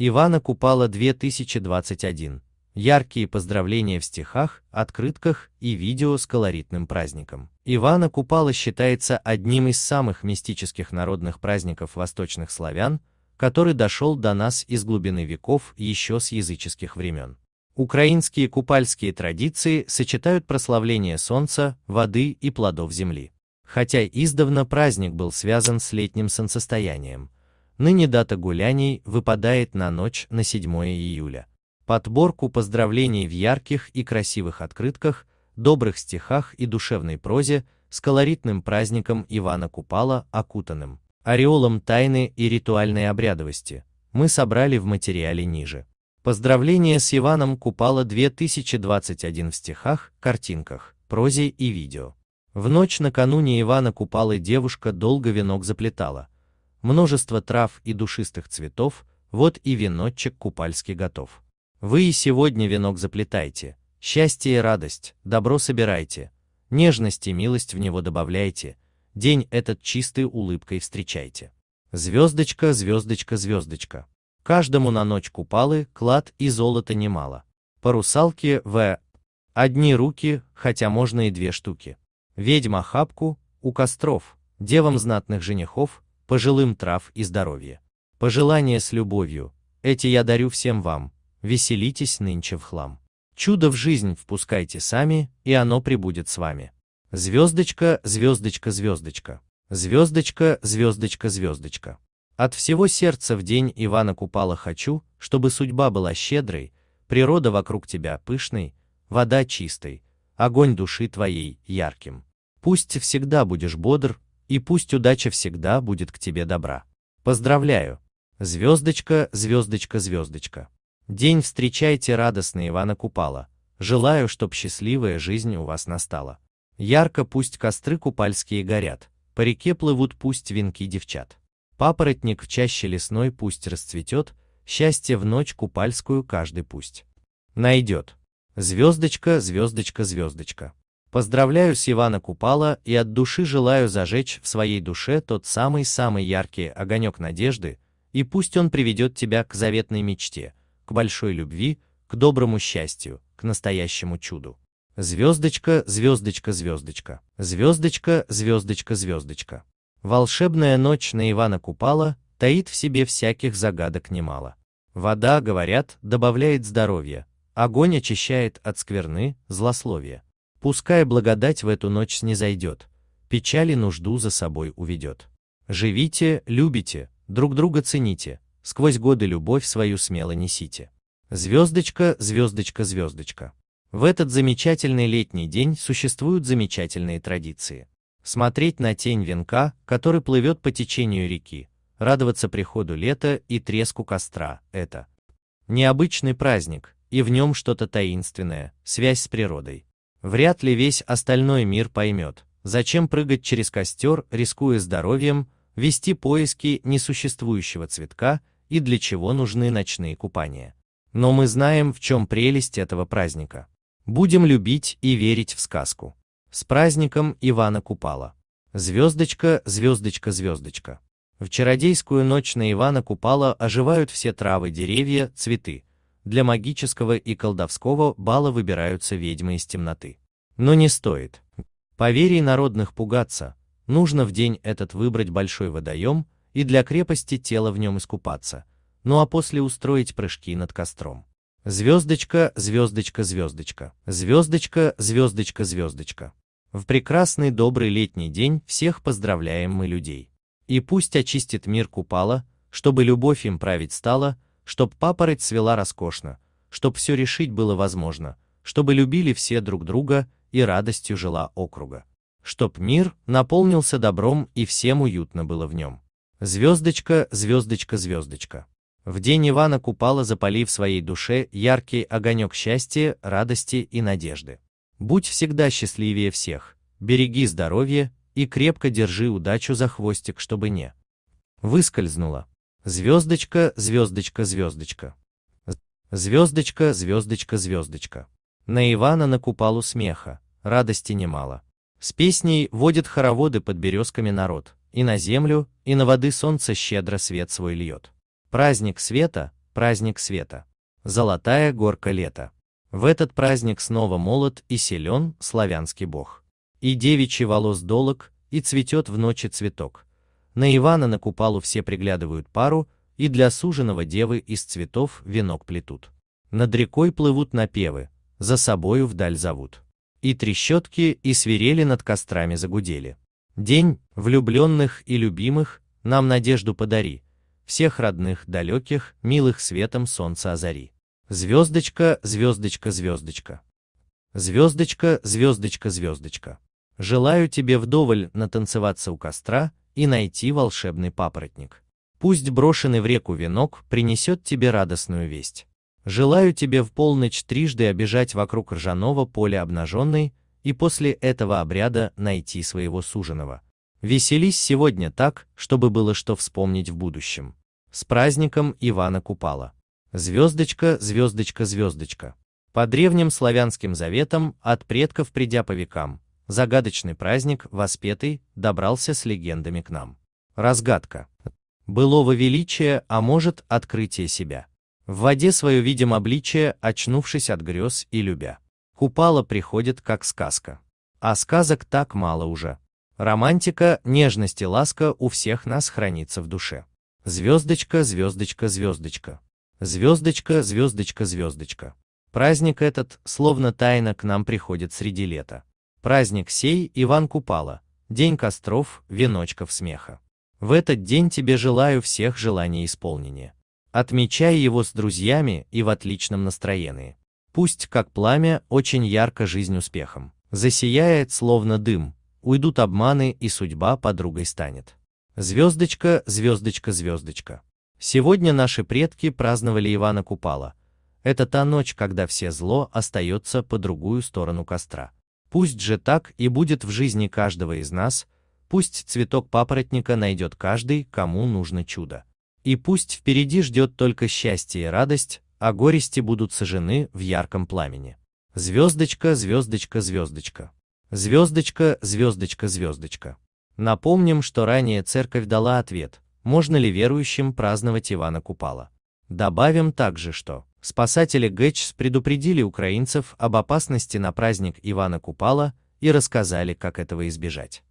Ивана Купала 2021. Яркие поздравления в стихах, открытках и видео с колоритным праздником. Ивана Купала считается одним из самых мистических народных праздников восточных славян, который дошел до нас из глубины веков еще с языческих времен. Украинские купальские традиции сочетают прославление солнца, воды и плодов земли. Хотя издавна праздник был связан с летним солнцестоянием – Ныне дата гуляний выпадает на ночь на 7 июля. Подборку поздравлений в ярких и красивых открытках, добрых стихах и душевной прозе с колоритным праздником Ивана Купала, окутанным ореолом тайны и ритуальной обрядовости, мы собрали в материале ниже. Поздравления с Иваном Купала 2021 в стихах, картинках, прозе и видео. В ночь накануне Ивана Купала девушка долго венок заплетала – множество трав и душистых цветов, вот и веночек купальский готов. Вы и сегодня венок заплетайте, счастье и радость, добро собирайте, нежность и милость в него добавляйте, день этот чистой улыбкой встречайте. Звездочка, звездочка, звездочка. Каждому на ночь купалы, клад и золото немало. Парусалки в одни руки, хотя можно и две штуки. Ведьма хапку у костров, девам знатных женихов, пожилым трав и здоровья. Пожелания с любовью, эти я дарю всем вам, веселитесь нынче в хлам. Чудо в жизнь впускайте сами, и оно прибудет с вами. Звездочка, звездочка, звездочка. Звездочка, звездочка, звездочка. От всего сердца в день Ивана Купала хочу, чтобы судьба была щедрой, природа вокруг тебя пышной, вода чистой, огонь души твоей ярким. Пусть всегда будешь бодр, и пусть удача всегда будет к тебе добра. Поздравляю! Звездочка, звездочка, звездочка. День встречайте радостно Ивана Купала. Желаю, чтоб счастливая жизнь у вас настала. Ярко пусть костры купальские горят, по реке плывут пусть венки девчат. Папоротник в чаще лесной пусть расцветет, счастье в ночь купальскую каждый пусть найдет. Звездочка, звездочка, звездочка. Поздравляю с Ивана Купала и от души желаю зажечь в своей душе тот самый-самый яркий огонек надежды, и пусть он приведет тебя к заветной мечте, к большой любви, к доброму счастью, к настоящему чуду. Звездочка, звездочка, звездочка. Звездочка, звездочка, звездочка. Волшебная ночь на Ивана Купала таит в себе всяких загадок немало. Вода, говорят, добавляет здоровья, огонь очищает от скверны, злословия. Пускай благодать в эту ночь снизойдет, печали нужду за собой уведет. Живите, любите, друг друга цените, сквозь годы любовь свою смело несите. Звездочка, звездочка, звездочка. В этот замечательный летний день существуют замечательные традиции. Смотреть на тень венка, который плывет по течению реки, радоваться приходу лета и треску костра – это необычный праздник, и в нем что-то таинственное, связь с природой. Вряд ли весь остальной мир поймет, зачем прыгать через костер, рискуя здоровьем, вести поиски несуществующего цветка и для чего нужны ночные купания. Но мы знаем, в чем прелесть этого праздника. Будем любить и верить в сказку. С праздником Ивана Купала. Звездочка, звездочка, звездочка. В чародейскую ночь на Ивана Купала оживают все травы, деревья, цветы для магического и колдовского бала выбираются ведьмы из темноты. Но не стоит. По вере народных пугаться, нужно в день этот выбрать большой водоем и для крепости тела в нем искупаться, ну а после устроить прыжки над костром. Звездочка, звездочка, звездочка, звездочка, звездочка, звездочка. В прекрасный добрый летний день всех поздравляем мы людей. И пусть очистит мир купала, чтобы любовь им править стала, чтоб папороть цвела роскошно, чтоб все решить было возможно, чтобы любили все друг друга и радостью жила округа. Чтоб мир наполнился добром и всем уютно было в нем. Звездочка, звездочка, звездочка. В день Ивана Купала запали в своей душе яркий огонек счастья, радости и надежды. Будь всегда счастливее всех, береги здоровье и крепко держи удачу за хвостик, чтобы не выскользнула. Звездочка, звездочка, звездочка. Звездочка, звездочка, звездочка. На Ивана накупалу смеха, радости немало. С песней водят хороводы под березками народ, и на землю, и на воды солнце щедро свет свой льет. Праздник света, праздник света. Золотая горка лета. В этот праздник снова молод и силен славянский бог. И девичий волос долог, и цветет в ночи цветок. На Ивана на купалу все приглядывают пару, и для суженого девы из цветов венок плетут. Над рекой плывут напевы, за собою вдаль зовут. И трещотки, и свирели над кострами загудели. День, влюбленных и любимых, нам надежду подари, всех родных, далеких, милых светом солнца озари. Звездочка, звездочка, звездочка. Звездочка, звездочка, звездочка. Желаю тебе вдоволь натанцеваться у костра, и найти волшебный папоротник. Пусть брошенный в реку венок принесет тебе радостную весть. Желаю тебе в полночь трижды обижать вокруг ржаного поля обнаженной и после этого обряда найти своего суженого. Веселись сегодня так, чтобы было что вспомнить в будущем. С праздником Ивана Купала. Звездочка, звездочка, звездочка. По древним славянским заветам, от предков придя по векам, загадочный праздник, воспетый, добрался с легендами к нам. Разгадка. Былого величия, а может, открытие себя. В воде свое видим обличие, очнувшись от грез и любя. Купала приходит, как сказка. А сказок так мало уже. Романтика, нежность и ласка у всех нас хранится в душе. Звездочка, звездочка, звездочка. Звездочка, звездочка, звездочка. Праздник этот, словно тайна, к нам приходит среди лета. Праздник сей Иван Купала, день костров, веночков смеха. В этот день тебе желаю всех желаний исполнения. Отмечай его с друзьями и в отличном настроении. Пусть, как пламя, очень ярко жизнь успехом. Засияет, словно дым, уйдут обманы и судьба подругой станет. Звездочка, звездочка, звездочка. Сегодня наши предки праздновали Ивана Купала. Это та ночь, когда все зло остается по другую сторону костра. Пусть же так и будет в жизни каждого из нас, пусть цветок папоротника найдет каждый, кому нужно чудо. И пусть впереди ждет только счастье и радость, а горести будут сожжены в ярком пламени. Звездочка, звездочка, звездочка. Звездочка, звездочка, звездочка. Напомним, что ранее церковь дала ответ, можно ли верующим праздновать Ивана Купала. Добавим также, что Спасатели ГЭЧС предупредили украинцев об опасности на праздник Ивана Купала и рассказали, как этого избежать.